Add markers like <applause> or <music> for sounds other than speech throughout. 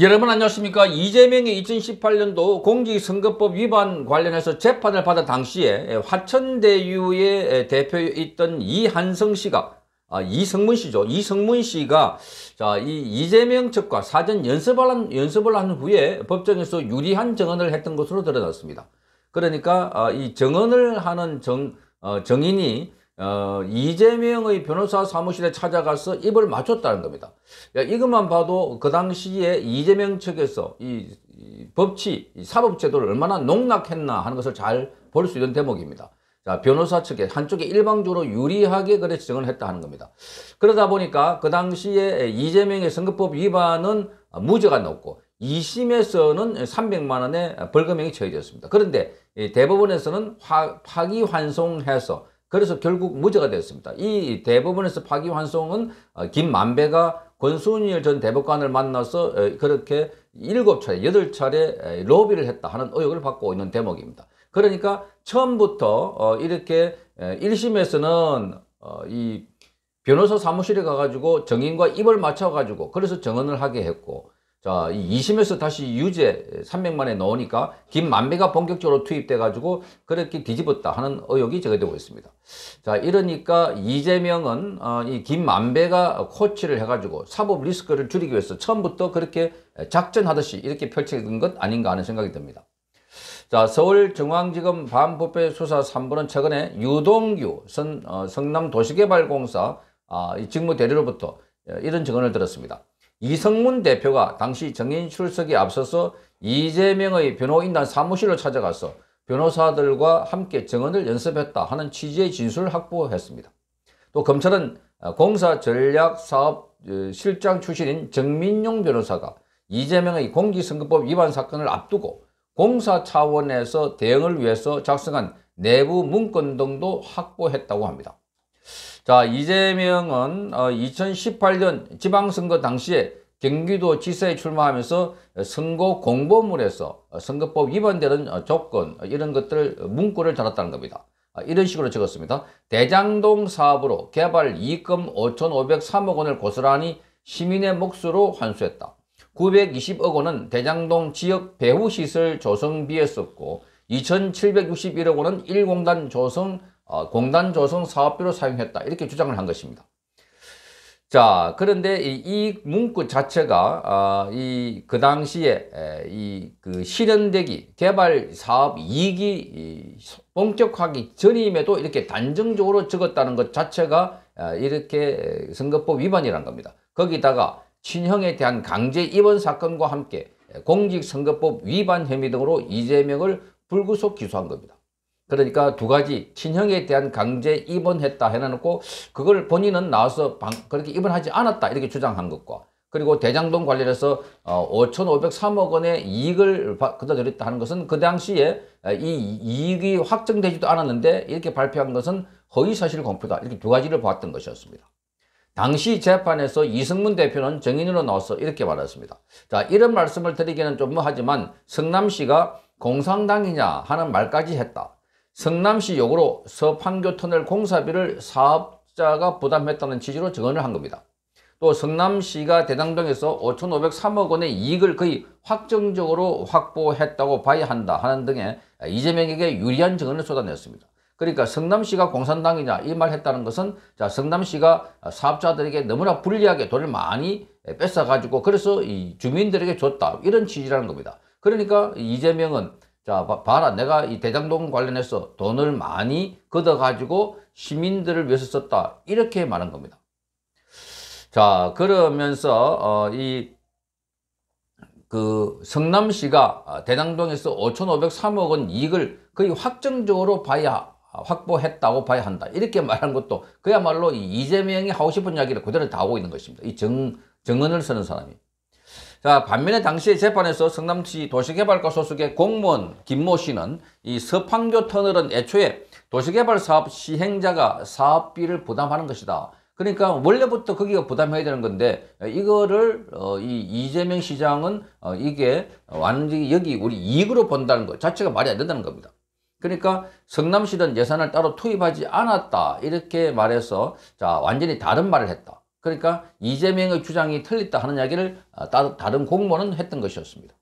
여러분 안녕하십니까 이재명이 2018년도 공직선거법 위반 관련해서 재판을 받은 당시에 화천대유의 대표였던 이한성 씨가 아, 이성문 씨죠 이성문 씨가 자, 이 이재명 측과 사전 연습을 한, 연습을 한 후에 법정에서 유리한 증언을 했던 것으로 드러났습니다 그러니까 아, 이 증언을 하는 정, 어, 정인이 어, 이재명의 변호사 사무실에 찾아가서 입을 맞췄다는 겁니다. 야, 이것만 봐도 그 당시에 이재명 측에서 이, 이 법치, 이 사법제도를 얼마나 농락했나 하는 것을 잘 볼 수 있는 대목입니다. 자, 변호사 측에 한쪽에 일방적으로 유리하게 그래 지정을 했다 하는 겁니다. 그러다 보니까 그 당시에 이재명의 선거법 위반은 무죄가 높고 2심에서는 300만 원의 벌금형이 처해졌습니다. 그런데 대법원에서는 화, 파기환송해서 그래서 결국 무죄가 되었습니다. 이 대법원에서 파기환송은 어, 김만배가 권순일 전 대법관을 만나서 어, 그렇게 7차례, 8차례 로비를 했다 하는 의혹을 받고 있는 대목입니다. 그러니까 처음부터 어, 이렇게 1심에서는 이 변호사 사무실에 가가지고 정인과 입을 맞춰가지고 그래서 증언을 하게 했고 자, 이 2심에서 다시 유죄 300만에 넣으니까 김만배가 본격적으로 투입돼가지고 그렇게 뒤집었다 하는 의혹이 제기되고 있습니다. 자, 이러니까 이재명은 어, 이 김만배가 코치를 해가지고 사법 리스크를 줄이기 위해서 처음부터 그렇게 작전하듯이 이렇게 펼쳐진 것 아닌가 하는 생각이 듭니다. 자, 서울중앙지검 반부패 수사 3부는 최근에 유동규 선, 어, 성남도시개발공사 아, 직무 대리로부터 어, 이런 증언을 들었습니다. 이성문 대표가 당시 정인 출석에 앞서서 이재명의 변호인단 사무실로 찾아가서 변호사들과 함께 증언을 연습했다 하는 취지의 진술을 확보했습니다. 또 검찰은 아, 공사 전략 사업 어, 실장 출신인 정민용 변호사가 이재명의 공기선거법 위반 사건을 앞두고 공사 차원에서 대응을 위해서 작성한 내부 문건 등도 확보했다고 합니다. 자 이재명은 2018년 어, 지방선거 당시에 경기도지사에 출마하면서 선거 공보물에서 선거법 위반되는 조건 이런 것들 문구를 달았다는 겁니다. 아, 이런 식으로 적었습니다. 대장동 사업으로 개발 이익금 5,503억 원을 고스란히 시민의 몫으로 환수했다. 920억 원은 대장동 지역 배후시설 조성비에 썼고 2,761억 원은 1공단 조성 어, 공단 조성 사업비로 사용했다. 이렇게 주장을 한 것입니다. 자, 그런데 이, 이 문구 자체가, 어, 이, 그 당시에, 이, 그 실현되기, 개발 사업 이익이 본격하기 전임에도 이렇게 단정적으로 적었다는 것 자체가, 어, 이렇게 선거법 위반이란 겁니다. 거기다가 친형에 대한 강제 입원 사건과 함께 공직선거법 위반 혐의 등으로 이재명을 불구속 기소한 겁니다. 그러니까 두 가지 친형에 대한 강제 입원했다 해놓고 그걸 본인은 나와서 방, 그렇게 입원하지 않았다 이렇게 주장한 것과 그리고 대장동 관련해서 5,503억 어, 원의 이익을 거둬들였다 하는 것은 그 당시에 이 이익이 확정되지도 않았는데 이렇게 발표한 것은 허위사실 공표다 이렇게 두 가지를 보았던 것이었습니다. 당시 재판에서 이승문 대표는 정인으로 나와서 이렇게 말했습니다. 자 이런 말씀을 드리기는 좀 뭐하지만 성남시가 공상당이냐 하는 말까지 했다. 성남시 역으로 서판교 터널 공사비를 사업자가 부담했다는 취지로 증언을 한 겁니다. 또 성남시가 대당동에서 5,503억 원의 이익을 거의 확정적으로 확보했다고 봐야 한다 하는 등의 이재명에게 유리한 증언을 쏟아냈습니다. 그러니까 성남시가 공산당이냐 이 말 했다는 것은 자 성남시가 사업자들에게 너무나 불리하게 돈을 많이 뺏어가지고 그래서 이 주민들에게 줬다 이런 취지라는 겁니다. 그러니까 이재명은 자, 봐, 봐라. 내가 이 대장동 관련해서 돈을 많이 걷어가지고 시민들을 위해서 썼다. 이렇게 말한 겁니다. 자, 그러면서, 어, 이, 그, 성남시가 아, 대장동에서 5,503억 원 이익을 거의 확정적으로 봐야 아, 확보했다고 봐야 한다. 이렇게 <laughs> 말한 것도 그야말로 이재명이 하고 싶은 이야기를 그대로 다 하고 있는 것입니다. 이 정, 정언을 쓰는 사람이. 자 반면에 당시에 재판에서 성남시 도시개발과 소속의 공무원 김모 씨는 이 서판교 터널은 애초에 도시개발 사업 시행자가 사업비를 부담하는 것이다. 그러니까 원래부터 거기가 부담해야 되는 건데 이거를 어, 이 이재명 시장은 어, 이게 완전히 여기 우리 이익으로 본다는 것 자체가 말이 안 된다는 겁니다. 그러니까 성남시는 예산을 따로 투입하지 않았다 이렇게 말해서 자 완전히 다른 말을 했다. 그러니까 이재명의 주장이 틀렸다 하는 이야기를 아, 다른 공무원은 했던 것이었습니다.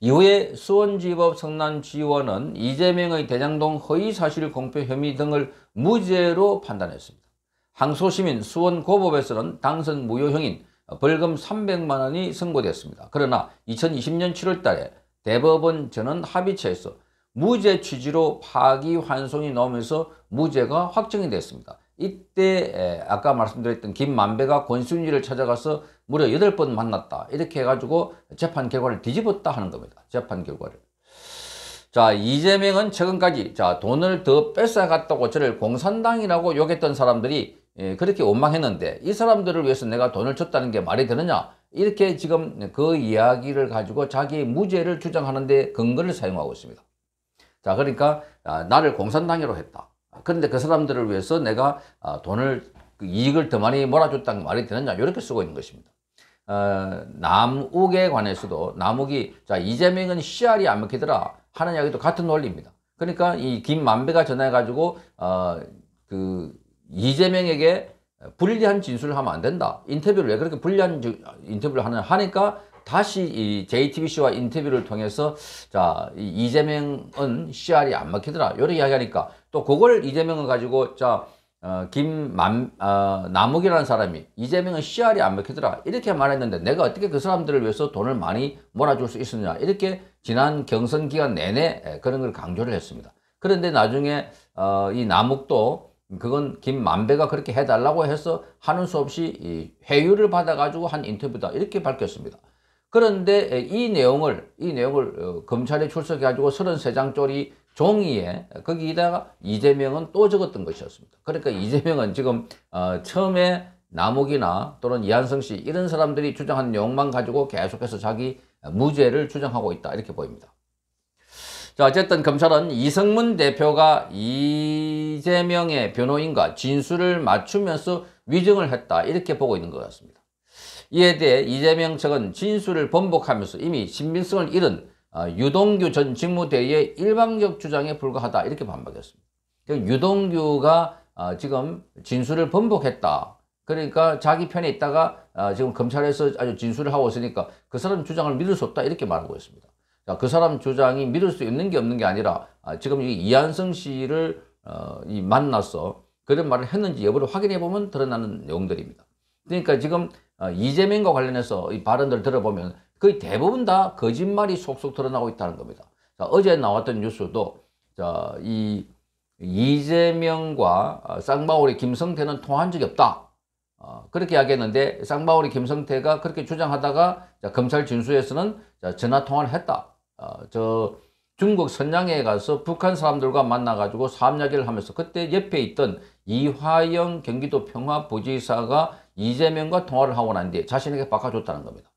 이후에 수원지법 성남지원은 이재명의 대장동 허위사실 공표 혐의 등을 무죄로 판단했습니다. 항소심인 수원고법에서는 당선 무효형인 벌금 300만원이 선고됐습니다. 그러나 2020년 7월달에 대법원 전원 합의체에서 무죄 취지로 파기환송이 나오면서 무죄가 확정이 됐습니다. 이때 아까 말씀드렸던 김만배가 권순일을 찾아가서 무려 8번 만났다. 이렇게 해가지고 재판 결과를 뒤집었다 하는 겁니다. 재판 결과를. 자 이재명은 최근까지 자 돈을 더 뺏어갔다고 저를 공산당이라고 욕했던 사람들이 그렇게 원망했는데 이 사람들을 위해서 내가 돈을 줬다는 게 말이 되느냐 이렇게 지금 그 이야기를 가지고 자기의 무죄를 주장하는데 근거를 사용하고 있습니다. 자 그러니까 아, 나를 공산당이라고 했다. 아, 그런데 그 사람들을 위해서 내가 아, 돈을 그 이익을 더 많이 몰아줬다는 말이 되느냐 이렇게 쓰고 있는 것입니다. 어, 남욱에 관해서도 남욱이 자 이재명은 씨알이 안 먹히더라 하는 이야기도 같은 논리입니다. 그러니까 이 김만배가 전해가지고 어, 그 이재명에게 불리한 진술을 하면 안 된다. 인터뷰를 왜 그렇게 불리한 인터뷰를 하는 하니까 다시 이 JTBC와 인터뷰를 통해서 자 이재명은 씨알이 안 막히더라 이런 이야기하니까 또 그걸 이재명을 가지고 자 어, 김만 어, 남욱이라는 사람이 이재명은 씨알이 안 먹히더라 이렇게 말했는데 내가 어떻게 그 사람들을 위해서 돈을 많이 몰아줄 수있느냐 이렇게 지난 경선 기간 내내 그런 걸 강조를 했습니다. 그런데 나중에 어, 이 남욱도 그건 김만배가 그렇게 해달라고 해서 하는 수 없이 이 회유를 받아가지고 한 인터뷰다 이렇게 밝혔습니다. 그런데 이 내용을 이 내용을 어, 검찰에 출석해 가지고 33장 쪼리 종이에 거기다가 이재명은 또 적었던 것이었습니다. 그러니까 이재명은 지금 어, 처음에 남욱이나 또는 이한성 씨 이런 사람들이 주장한 내용만 가지고 계속해서 자기 무죄를 주장하고 있다 이렇게 보입니다. 자 어쨌든 검찰은 이성문 대표가 이재명의 변호인과 진술을 맞추면서 위증을 했다 이렇게 보고 있는 것 같습니다. 이에 대해 이재명 측은 진술을 번복하면서 이미 신빙성을 잃은 어, 유동규 전 직무대의 일방적 주장에 불과하다 이렇게 반박했습니다. 그러니까 유동규가 어, 지금 진술을 번복했다. 그러니까 자기 편에 있다가 어, 지금 검찰에서 아주 진술을 하고 있으니까 그 사람 주장을 믿을 수 없다 이렇게 말하고 있습니다. 그 사람 주장이 믿을 수 있는 게 없는 게 아니라 아, 지금 이한성 씨를 만나서 그런 말을 했는지 여부를 확인해 보면 드러나는 내용들입니다. 그러니까 지금 어, 이재명과 관련해서 이 발언들 을 들어보면 거의 대부분 다 거짓말이 속속 드러나고 있다는 겁니다. 자, 어제 나왔던 뉴스도 자, 이 이재명과 어, 쌍바울이 김성태는 통한 적이 없다. 어, 그렇게 이야기했는데 쌍바울이 김성태가 그렇게 주장하다가 자, 검찰 진술에서는 자, 전화 통화를 했다. 어, 저 중국 선양에 가서 북한 사람들과 만나가지고 사업 이야기를 하면서 그때 옆에 있던 이화영 경기도 평화부지사가 이재명과 통화를 하고 난 뒤에 자신에게 바꿔줬다는 겁니다.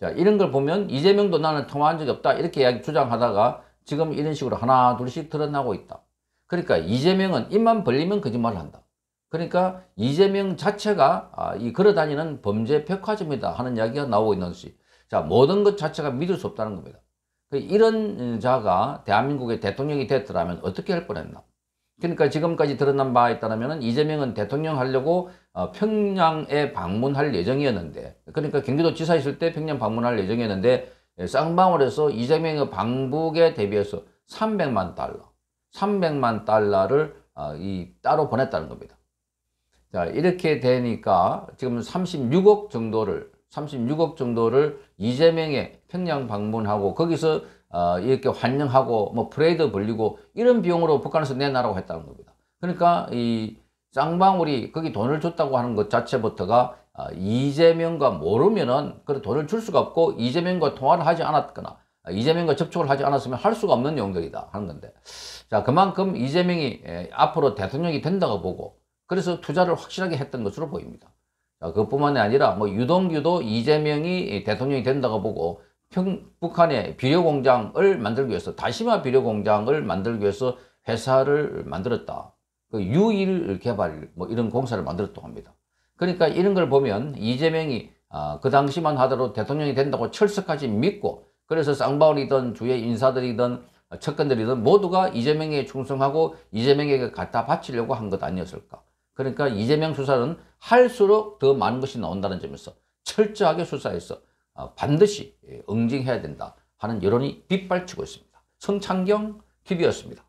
자, 이런 걸 보면 이재명도 나는 통화한 적이 없다 이렇게 주장하다가 지금 이런 식으로 하나 둘씩 드러나고 있다. 그러니까 이재명은 입만 벌리면 거짓말을 한다. 그러니까 이재명 자체가 아, 이 걸어다니는 범죄 백화점이다 하는 이야기가 나오고 있는 것이 자 모든 것 자체가 믿을 수 없다는 겁니다. 그 이런 자가 대한민국의 대통령이 됐더라면 어떻게 할 뻔했나? 그러니까 지금까지 드러난 바에 따르면 이재명은 대통령 하려고 어, 평양에 방문할 예정이었는데 그러니까 경기도지사 있을 때 평양 방문할 예정이었는데 예, 쌍방울에서 이재명의 방북에 대비해서 300만 달러 300만 달러를 어, 이 따로 보냈다는 겁니다. 자 이렇게 되니까 지금 36억 정도를 36억 정도를 이재명의 평양 방문하고 거기서 어, 이렇게 환영하고 뭐 프레이드 벌리고 이런 비용으로 북한에서 내놔라고 했다는 겁니다. 그러니까 이 쌍방울이 거기 돈을 줬다고 하는 것 자체부터가 아, 이재명과 모르면은 그런 돈을 줄 수가 없고 이재명과 통화를 하지 않았거나 아, 이재명과 접촉을 하지 않았으면 할 수가 없는 용격이다 하는 건데 자 그만큼 이재명이 앞으로 대통령이 된다고 보고 그래서 투자를 확실하게 했던 것으로 보입니다. 자, 그것뿐만이 아니라 뭐 유동규도 이재명이 대통령이 된다고 보고 평, 북한의 비료공장을 만들기 위해서 다시마 비료공장을 만들기 위해서 회사를 만들었다. 그 유일 개발 뭐 이런 공사를 만들었다고 합니다. 그러니까 이런 걸 보면 이재명이 어, 그 당시만 하더라도 대통령이 된다고 철석까지 믿고 그래서 쌍방울이든 주의 인사들이든 측근들이든 모두가 이재명에 충성하고 이재명에게 갖다 바치려고 한 것 아니었을까. 그러니까 이재명 수사는 할수록 더 많은 것이 나온다는 점에서 철저하게 수사해서 아, 반드시 예, 응징해야 된다 하는 여론이 빗발치고 있습니다. 성창경 TV였습니다.